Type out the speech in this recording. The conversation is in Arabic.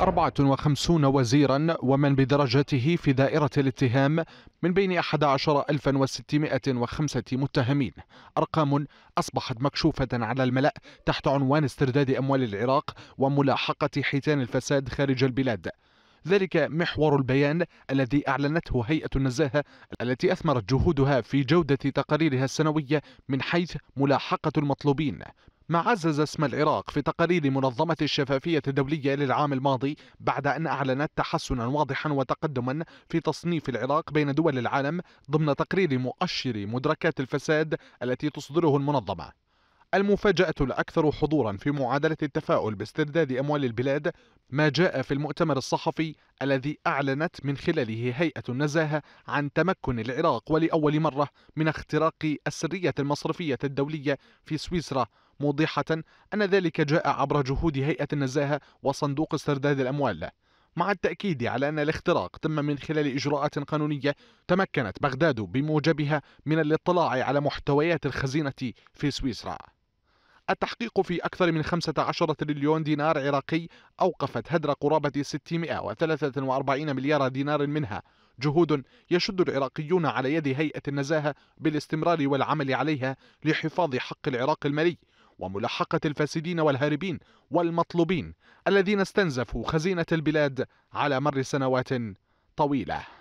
54 وزيرا ومن بدرجته في دائرة الاتهام من بين 11605 متهمين أرقام أصبحت مكشوفة على الملأ تحت عنوان استرداد أموال العراق وملاحقة حيتان الفساد خارج البلاد ذلك محور البيان الذي أعلنته هيئة النزاهة التي أثمرت جهودها في جودة تقاريرها السنوية من حيث ملاحقة المطلوبين ما عزز اسم العراق في تقارير منظمة الشفافية الدولية للعام الماضي بعد أن أعلنت تحسنا واضحا وتقدما في تصنيف العراق بين دول العالم ضمن تقرير مؤشر مدركات الفساد التي تصدره المنظمة المفاجأة الأكثر حضورا في معادلة التفاؤل باسترداد أموال البلاد ما جاء في المؤتمر الصحفي الذي أعلنت من خلاله هيئة النزاهة عن تمكن العراق ولأول مرة من اختراق السرية المصرفية الدولية في سويسرا موضحة أن ذلك جاء عبر جهود هيئة النزاهة وصندوق استرداد الأموال مع التأكيد على أن الاختراق تم من خلال إجراءات قانونية تمكنت بغداد بموجبها من الاطلاع على محتويات الخزينة في سويسرا التحقيق في أكثر من 15 تريليون دينار عراقي أوقفت هدر قرابة 643 مليار دينار منها جهود يشد العراقيون على يد هيئة النزاهة بالاستمرار والعمل عليها لحفاظ حق العراق المالي وملاحقة الفاسدين والهاربين والمطلوبين الذين استنزفوا خزينة البلاد على مر سنوات طويلة